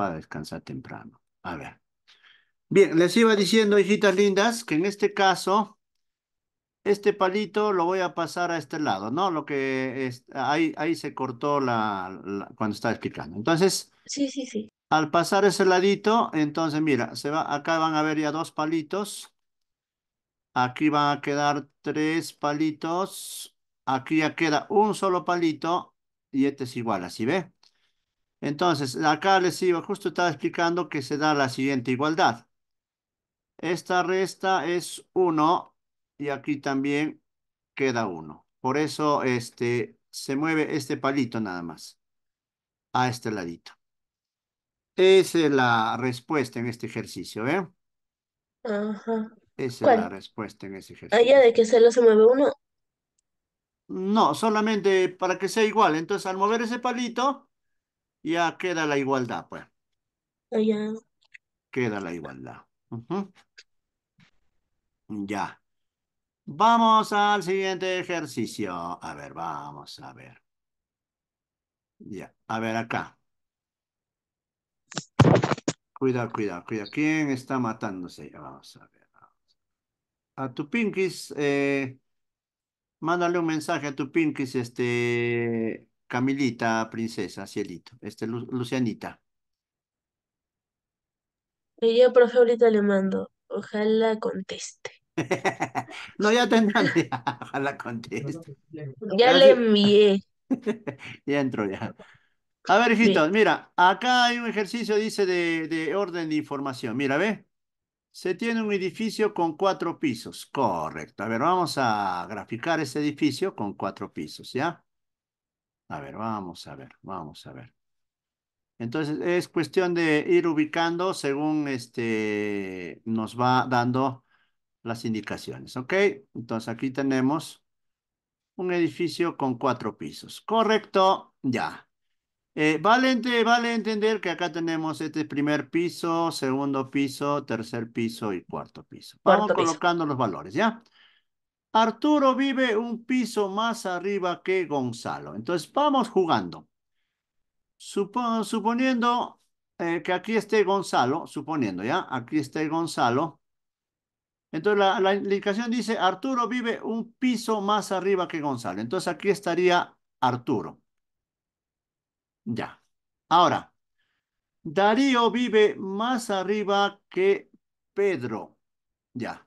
para descansar temprano. A ver. Bien, les iba diciendo, hijitas lindas, que en este caso, este palito lo voy a pasar a este lado, ¿no? Lo que ahí, ahí se cortó la, cuando estaba explicando. Entonces, sí, sí, sí. Al pasar ese ladito, entonces mira, se va, acá van a ver ya dos palitos. Aquí van a quedar tres palitos. Aquí ya queda un solo palito. Y este es igual, así ve. Entonces, acá les iba, justo estaba explicando que se da la siguiente igualdad. Esta resta es 1 y aquí también queda 1. Por eso este, se mueve este palito nada más a este ladito. Esa es la respuesta en este ejercicio, ¿eh? Ajá. Esa es la respuesta en ese ah, ejercicio. Allá de que solo se mueve uno. No, solamente para que sea igual. Entonces, al mover ese palito, ya queda la igualdad, pues. pues ya. Queda la igualdad. Ya. Vamos al siguiente ejercicio. A ver, vamos a ver. Ya, a ver acá. Cuidado, cuidado, cuidado. ¿Quién está matándose? Vamos a ver. A tu Pinkis, eh, mándale un mensaje a tu Pinkis, este, Camilita, princesa, cielito. Este, Lucianita. Y yo, profe, ahorita le mando. Ojalá conteste. no, ya tendrán. Ojalá conteste. Ya le envié. ya entró ya. A ver, hijitos, mira, acá hay un ejercicio, dice, de, de orden de información. Mira, ve. Se tiene un edificio con cuatro pisos. Correcto. A ver, vamos a graficar ese edificio con cuatro pisos, ¿ya? A ver, vamos a ver, vamos a ver. Entonces es cuestión de ir ubicando según este nos va dando las indicaciones, ¿ok? Entonces aquí tenemos un edificio con cuatro pisos. Correcto, ya. Eh, vale, entender que acá tenemos este primer piso, segundo piso, tercer piso y cuarto piso. Vamos colocando los valores, ¿ya? Arturo vive un piso más arriba que Gonzalo. Entonces vamos jugando. suponiendo eh, que aquí esté Gonzalo, suponiendo ya, aquí está Gonzalo. Entonces la indicación dice Arturo vive un piso más arriba que Gonzalo. Entonces aquí estaría Arturo. Ya. Ahora, Darío vive más arriba que Pedro. Ya.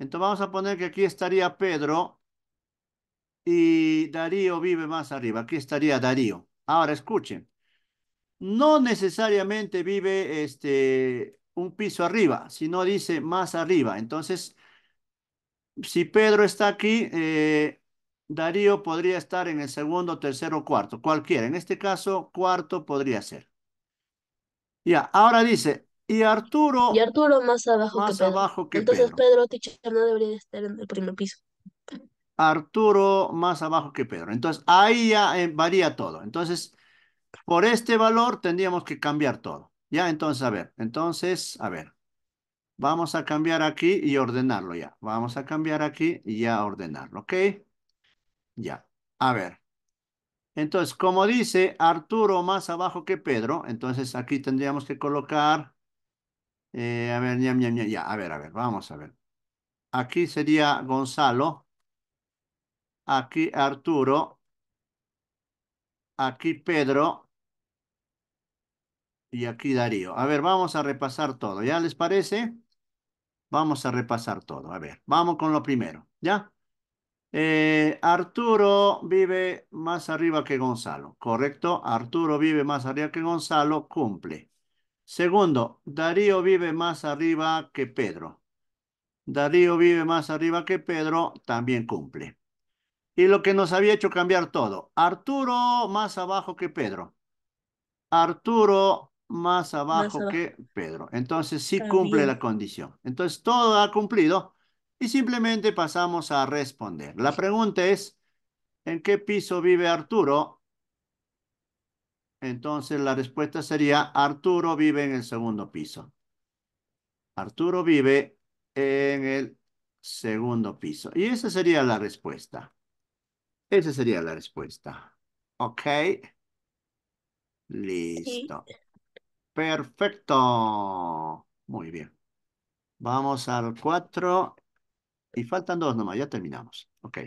Entonces vamos a poner que aquí estaría Pedro y Darío vive más arriba. Aquí estaría Darío. Ahora escuchen. No necesariamente vive este, un piso arriba, sino dice más arriba. Entonces, si Pedro está aquí, eh, Darío podría estar en el segundo, tercero, cuarto, cualquiera. En este caso, cuarto podría ser. Ya, ahora dice, y Arturo. Y Arturo más abajo que Pedro. Abajo que Entonces Pedro, no debería estar en el primer piso. Arturo más abajo que Pedro. Entonces ahí ya eh, varía todo. Entonces, por este valor tendríamos que cambiar todo. Ya, entonces, a ver. Entonces, a ver. Vamos a cambiar aquí y ordenarlo ya. Vamos a cambiar aquí y ya ordenarlo, ¿ok? Ya, a ver. Entonces, como dice Arturo más abajo que Pedro, entonces aquí tendríamos que colocar eh, a ver, ya, ya, ya, ya, a ver, a ver, vamos a ver. Aquí sería Gonzalo. Aquí Arturo. Aquí Pedro. Y aquí Darío. A ver, vamos a repasar todo. ¿Ya les parece? Vamos a repasar todo. A ver, vamos con lo primero. ¿Ya? Eh, Arturo vive más arriba que Gonzalo, ¿correcto? Arturo vive más arriba que Gonzalo, cumple. Segundo, Darío vive más arriba que Pedro. Darío vive más arriba que Pedro, también cumple. Y lo que nos había hecho cambiar todo. Arturo más abajo que Pedro. Arturo más abajo, que Pedro. Entonces sí cumple la condición. Entonces todo ha cumplido y simplemente pasamos a responder. La pregunta es, ¿en qué piso vive Arturo? Entonces la respuesta sería Arturo vive en el segundo piso. Arturo vive en el segundo piso. Y esa sería la respuesta. Esa sería la respuesta. ¿Ok? Listo. Perfecto. Muy bien. Vamos al cuatro. Y faltan dos nomás, ya terminamos. Ok.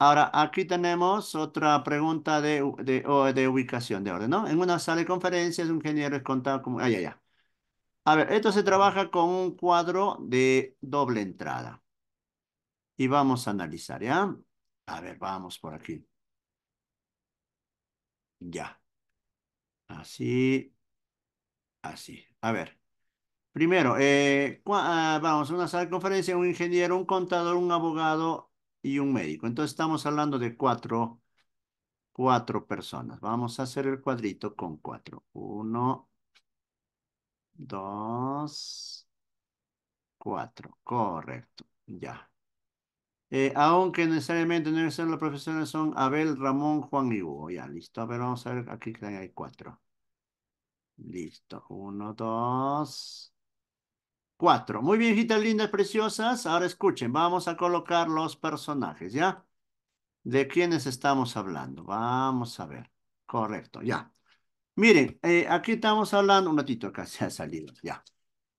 Ahora, aquí tenemos otra pregunta de, de, ubicación de orden, ¿no? En una sala de conferencias, un ingeniero es contado como... Ah, ya, A ver, esto se trabaja con un cuadro de doble entrada. Y vamos a analizar, ¿ya? A ver, vamos por aquí. Ya. Así. Así. A ver. Primero, eh, ah, vamos una sala de conferencia, un ingeniero, un contador, un abogado, y un médico. Entonces estamos hablando de cuatro, cuatro personas. Vamos a hacer el cuadrito con cuatro. Uno, dos, cuatro. Correcto, ya. Eh, aunque necesariamente no ser los profesionales son Abel, Ramón, Juan y Hugo. Ya, listo. A ver, vamos a ver aquí que hay cuatro. Listo. Uno, dos, Cuatro. Muy bien, hijitas lindas, preciosas. Ahora escuchen, vamos a colocar los personajes, ¿ya? ¿De quiénes estamos hablando? Vamos a ver. Correcto, ya. Miren, eh, aquí estamos hablando, un ratito acá se ha salido, ya.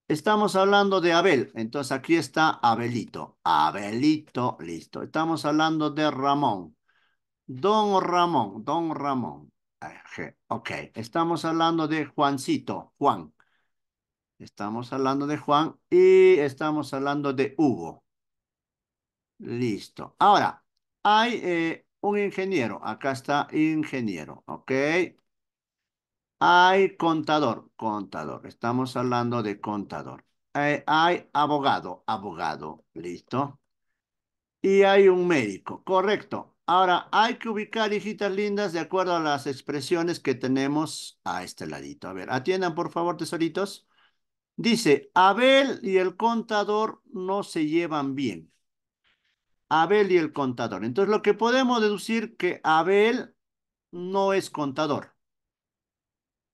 Estamos hablando de Abel, entonces aquí está Abelito. Abelito, listo. Estamos hablando de Ramón. Don Ramón, Don Ramón. Ok, estamos hablando de Juancito, Juan. Estamos hablando de Juan y estamos hablando de Hugo. Listo. Ahora, hay eh, un ingeniero. Acá está ingeniero, ¿ok? Hay contador, contador. Estamos hablando de contador. Eh, hay abogado, abogado, listo. Y hay un médico, correcto. Ahora, hay que ubicar, hijitas lindas, de acuerdo a las expresiones que tenemos a este ladito. A ver, atiendan, por favor, tesoritos. Dice, Abel y el contador no se llevan bien. Abel y el contador. Entonces lo que podemos deducir que Abel no es contador.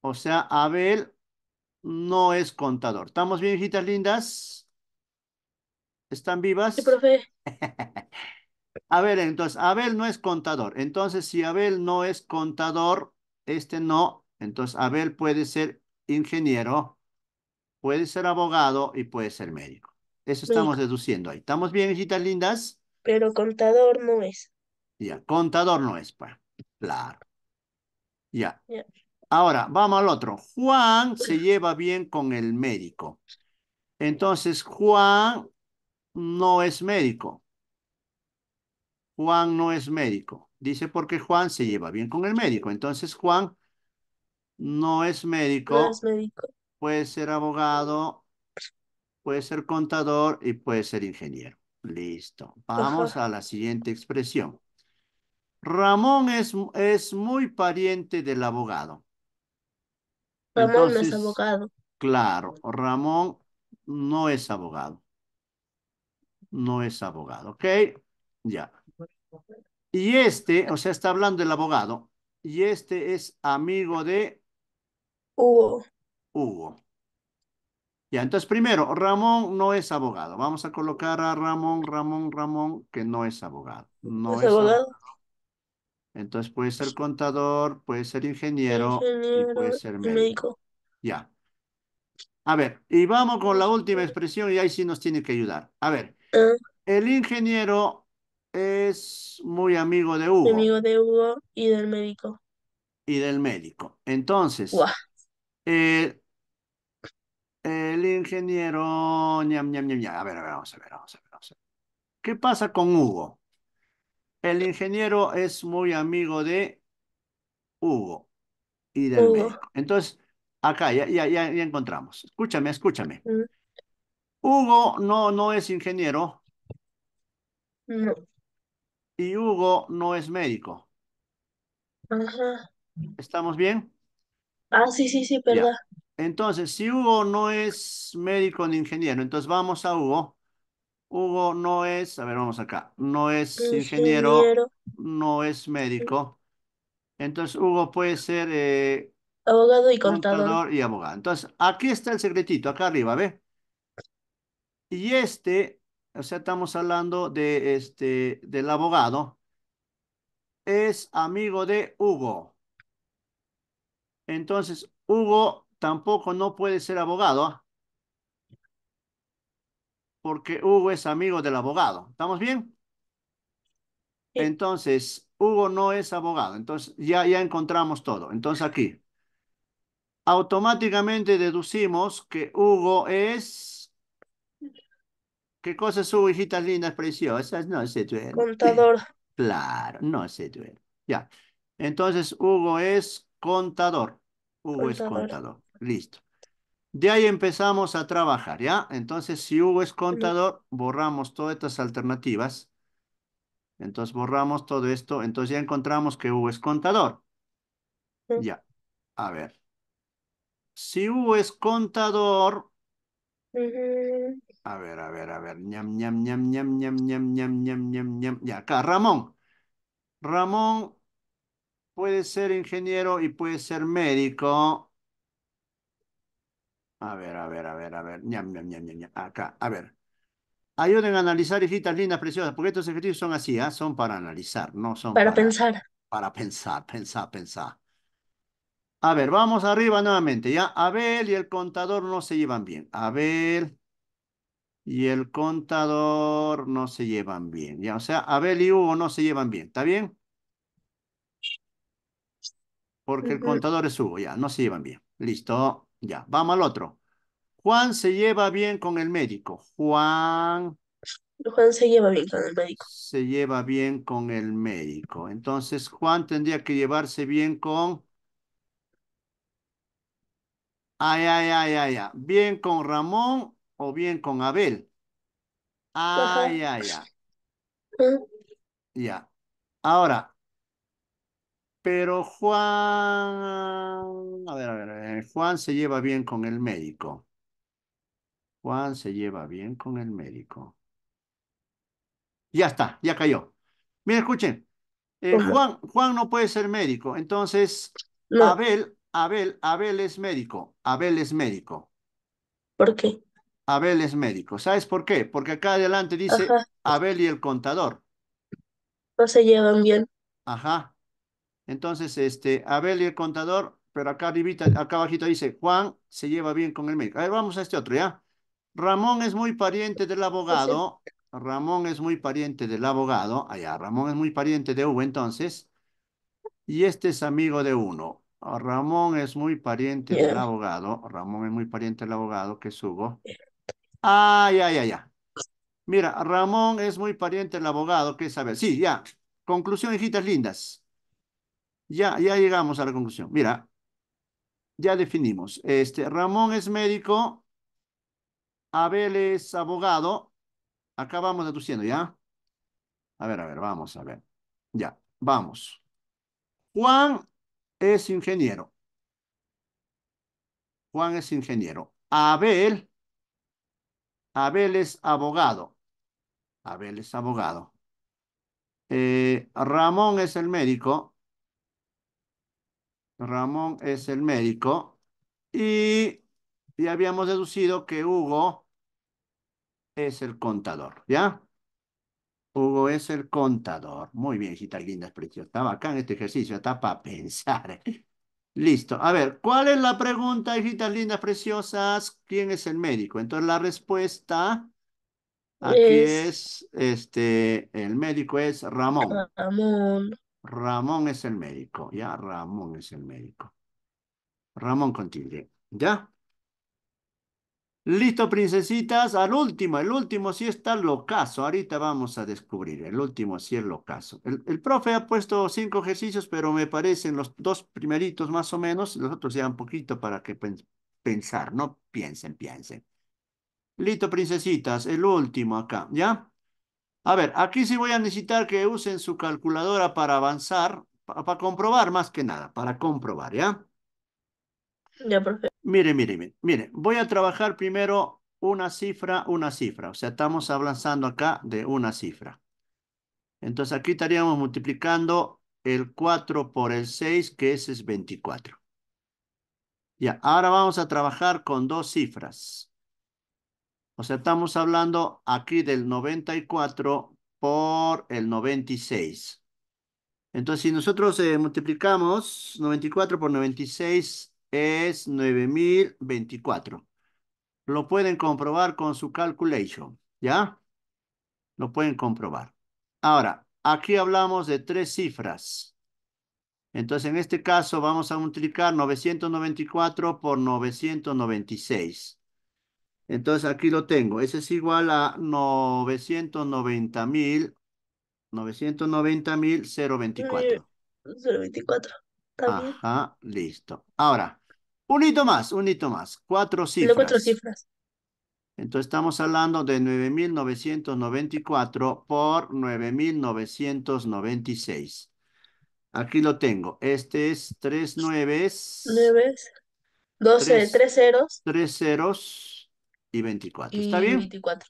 O sea, Abel no es contador. ¿Estamos bien, hijitas lindas? ¿Están vivas? Sí, profe. ver, entonces, Abel no es contador. Entonces, si Abel no es contador, este no. Entonces, Abel puede ser ingeniero, puede ser abogado y puede ser médico. Eso estamos deduciendo ahí. ¿Estamos bien, hijitas lindas? Pero contador no es. Ya, contador no es, pues Claro. Ya. ya. Ahora, vamos al otro. Juan se lleva bien con el médico. Entonces, Juan no es médico. Juan no es médico. Dice porque Juan se lleva bien con el médico. Entonces, Juan no es médico. No es médico puede ser abogado, puede ser contador y puede ser ingeniero. Listo. Vamos a la siguiente expresión. Ramón es, es muy pariente del abogado. Ramón no es abogado. Claro, Ramón no es abogado. No es abogado, ¿ok? Ya. Y este, o sea, está hablando el abogado. Y este es amigo de... Hugo. Hugo. Ya, entonces primero, Ramón no es abogado. Vamos a colocar a Ramón, Ramón, Ramón, que no es abogado. No ¿Es, abogado? Entonces puede ser contador, puede ser ingeniero, y puede ser médico. Ya. A ver, y vamos con la última expresión y ahí sí nos tiene que ayudar. A ver, ah. el ingeniero es muy amigo de Hugo. Amigo de Hugo y del médico. Y del médico. Entonces, eh, el ingeniero. A ver, a ver, vamos a ver, vamos a ver, vamos a ver. ¿Qué pasa con Hugo? El ingeniero es muy amigo de Hugo y del médico. Entonces, acá ya, ya, ya, encontramos. Escúchame, escúchame. Mm. Hugo no, no es ingeniero. Y Hugo no es médico. ¿Estamos bien? Ah, sí, sí, sí, perdón. Entonces, si Hugo no es médico ni ingeniero, entonces vamos a Hugo. Hugo no es, a ver, vamos acá, no es ingeniero, no es médico. Entonces, Hugo puede ser eh, abogado y contador. contador y abogado. Entonces, aquí está el secretito, acá arriba, ¿ve? Y este, o sea, estamos hablando de este, del abogado, es amigo de Hugo. Entonces, Hugo tampoco no puede ser abogado. ¿ah? Porque Hugo es amigo del abogado. ¿Estamos bien? Entonces, Hugo no es abogado. Entonces, ya, ya encontramos todo. Entonces, aquí. Automáticamente deducimos que Hugo es... ¿Qué cosa es Hugo, hijitas lindas, preciosas? No sé tú. ¿eh? Contador. Claro, no sé tú. ¿eh? Ya. Entonces, Hugo es contador. Hugo es contador. Listo. De ahí empezamos a trabajar, ¿ya? Entonces, si Hugo es contador, borramos todas estas alternativas. Entonces, borramos todo esto. Entonces, ya encontramos que Hugo es contador. Ya. A ver. Si Hugo es contador... A ver, a ver, a ver. Ñam, ñam, ñam, ñam, ñam, ñam, ñam, ñam, ñam, ñam. Ya, acá, Ramón. Ramón puede ser ingeniero y puede ser médico. A ver, a ver, a ver, a ver. Acá, a ver. Ayuden a analizar hijitas lindas, preciosas, porque estos ejercicios son así, ¿ah? Son para analizar, no son para, para pensar. Para pensar, pensar, pensar. A ver, vamos arriba nuevamente. Ya Abel y el contador no se llevan bien. Abel y el contador no se llevan bien. Ya, o sea, Abel y Hugo no se llevan bien. ¿Está bien? Porque el contador es Hugo, ya, no se llevan bien. Listo. Ya, vamos al otro. Juan se lleva bien con el médico. Juan. Juan se lleva bien con el médico. Se lleva bien con el médico. Entonces, Juan tendría que llevarse bien con. Ay, ay, ay, ay, ay. Bien con Ramón o bien con Abel. Ay, ay, ay. Ya. Ahora, pero Juan, a ver, a ver, Juan se lleva bien con el médico. Juan se lleva bien con el médico. Ya está, ya cayó. Mira, escuchen. Eh, Juan, Juan no puede ser médico. Entonces, Abel, Abel, Abel es médico. Abel es médico. ¿Por qué? Abel es médico. ¿Sabes por qué? Porque acá adelante dice Abel y el contador. No se llevan bien. Ajá. Entonces, este, Abel y el contador, pero acá arribita acá abajito dice, Juan se lleva bien con el médico. A ver, vamos a este otro, ¿ya? Ramón es muy pariente del abogado. Ramón es muy pariente del abogado. Allá, Ramón es muy pariente de Hugo, entonces. Y este es amigo de uno. Ah, Ramón es muy pariente del abogado. Ramón es muy pariente del abogado, que es Hugo. Ah, ya, ya, ya. Mira, Ramón es muy pariente del abogado, que es Abel. Sí, ya. Conclusión, hijitas lindas ya, ya llegamos a la conclusión. Mira, ya definimos. Este, Ramón es médico, Abel es abogado. Acá vamos deduciendo, ¿ya? A ver, a ver, vamos a ver. Ya, vamos. Juan es ingeniero. Juan es ingeniero. Abel, Abel es abogado. Abel es abogado. Eh, Ramón es el médico. Ramón es el médico. Y ya habíamos deducido que Hugo es el contador, ¿ya? Hugo es el contador. Muy bien, hijita lindas, preciosas. Estaba acá en este ejercicio, está para pensar. Listo. A ver, ¿cuál es la pregunta, hijitas lindas, preciosas? ¿Quién es el médico? Entonces la respuesta aquí es, es este, el médico es Ramón. Ramón. Ramón es el médico, ya, Ramón es el médico. Ramón continúe, ¿ya? Listo, princesitas, al último, el último sí está locazo. ahorita vamos a descubrir, el último sí es locazo. El, el profe ha puesto cinco ejercicios, pero me parecen los dos primeritos más o menos, los otros ya un poquito para que pensar, ¿no? Piensen, piensen. Listo, princesitas, el último acá, ¿ya? A ver, aquí sí voy a necesitar que usen su calculadora para avanzar, para, comprobar más que nada, para comprobar, ¿ya? Ya, perfecto. Mire, mire, mire, mire, voy a trabajar primero una cifra, una cifra. O sea, estamos avanzando acá de una cifra. Entonces aquí estaríamos multiplicando el 4 por el 6, que ese es 24. Ya, ahora vamos a trabajar con dos cifras. O sea, estamos hablando aquí del 94 por el 96. Entonces, si nosotros eh, multiplicamos 94 por 96 es 9024. Lo pueden comprobar con su calculation, ¿ya? Lo pueden comprobar. Ahora, aquí hablamos de tres cifras. Entonces, en este caso, vamos a multiplicar 994 por 996. Entonces aquí lo tengo. Ese es igual a 990.000 990.024. 024. Ajá, listo. Ahora, un hito más, un hito más. Cuatro cifras. cuatro cifras. Entonces estamos hablando de 9.994 por 9.996. Aquí lo tengo. Este es tres nueves. Nueves. Doce, tres ceros. Tres ceros y 24. ¿Está bien? 24.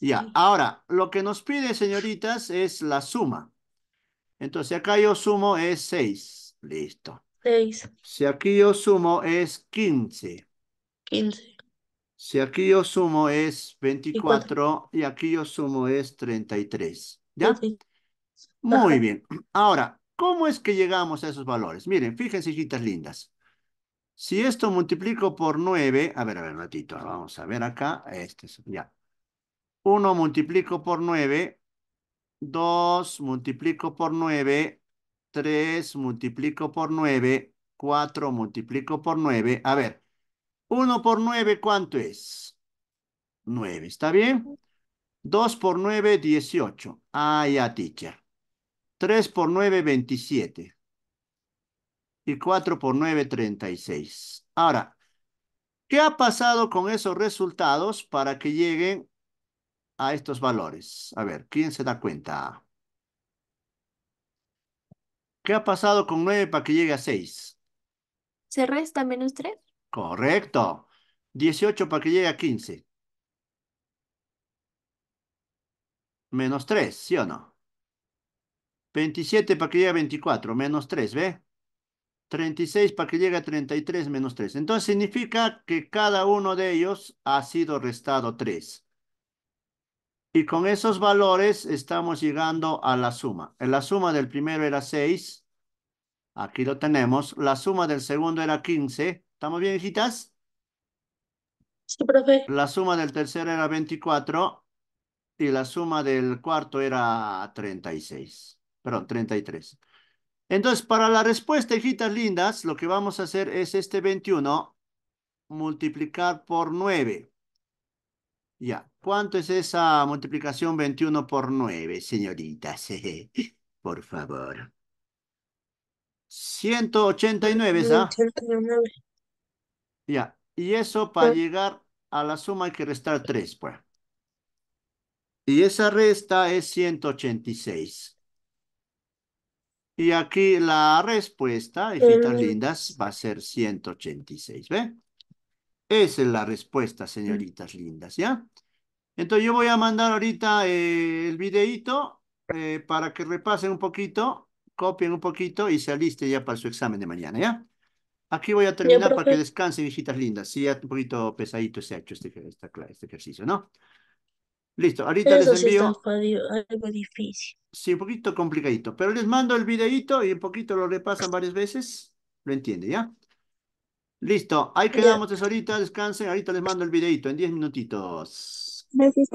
Ya, ahora, lo que nos pide, señoritas, es la suma. Entonces, acá yo sumo es 6. Listo. 6. Si aquí yo sumo es 15. 15. Si aquí yo sumo es 24 y, aquí yo sumo es 33. ¿Ya? Muy bien. Ahora, ¿cómo es que llegamos a esos valores? Miren, fíjense, hijitas lindas. Si esto multiplico por 9, a ver, a ver, un ratito, vamos a ver acá, este es, ya. 1 multiplico por 9, 2 multiplico por 9, 3 multiplico por 9, 4 multiplico por 9, a ver, 1 por 9, ¿cuánto es? 9, ¿está bien? 2 por 9, 18. Ah, ya, teacher. 3 por 9, 27 y 4 por 9, 36. Ahora, ¿qué ha pasado con esos resultados para que lleguen a estos valores? A ver, ¿quién se da cuenta? ¿Qué ha pasado con 9 para que llegue a 6? Se resta menos 3. Correcto. 18 para que llegue a 15. Menos 3, ¿sí o no? 27 para que llegue a 24, menos 3, ¿ve? 36 para que llegue a 33 menos 3. Entonces significa que cada uno de ellos ha sido restado 3. Y con esos valores estamos llegando a la suma. la suma del primero era 6. Aquí lo tenemos. La suma del segundo era 15. ¿Estamos bien, hijitas? Sí, profe. La suma del tercero era 24. Y la suma del cuarto era 36. Perdón, 33. Entonces, para la respuesta, hijitas lindas, lo que vamos a hacer es este 21 multiplicar por 9. Ya, ¿cuánto es esa multiplicación 21 por 9, señoritas? por favor. 189, ¿sabes? 189. Ya, y eso para pues llegar a la suma hay que restar 3, pues. Y esa resta es 186. Y aquí la respuesta, hijitas eh. lindas, va a ser 186, ¿ve? Esa es la respuesta, señoritas lindas, ¿ya? Entonces yo voy a mandar ahorita eh, el videito eh, para que repasen un poquito, copien un poquito y se alisten ya para su examen de mañana, ¿ya? Aquí voy a terminar para que descansen, hijitas lindas. Sí, ya un poquito pesadito se ha hecho este, este, ejercicio, ¿no? Listo, ahorita les envío. algo difícil sí, un poquito complicadito, pero les mando el videito y un poquito lo repasan varias veces, lo entiende, ¿ya? Listo, ahí quedamos, tesorita, descansen, ahorita les mando el videito en 10 minutitos. Gracias,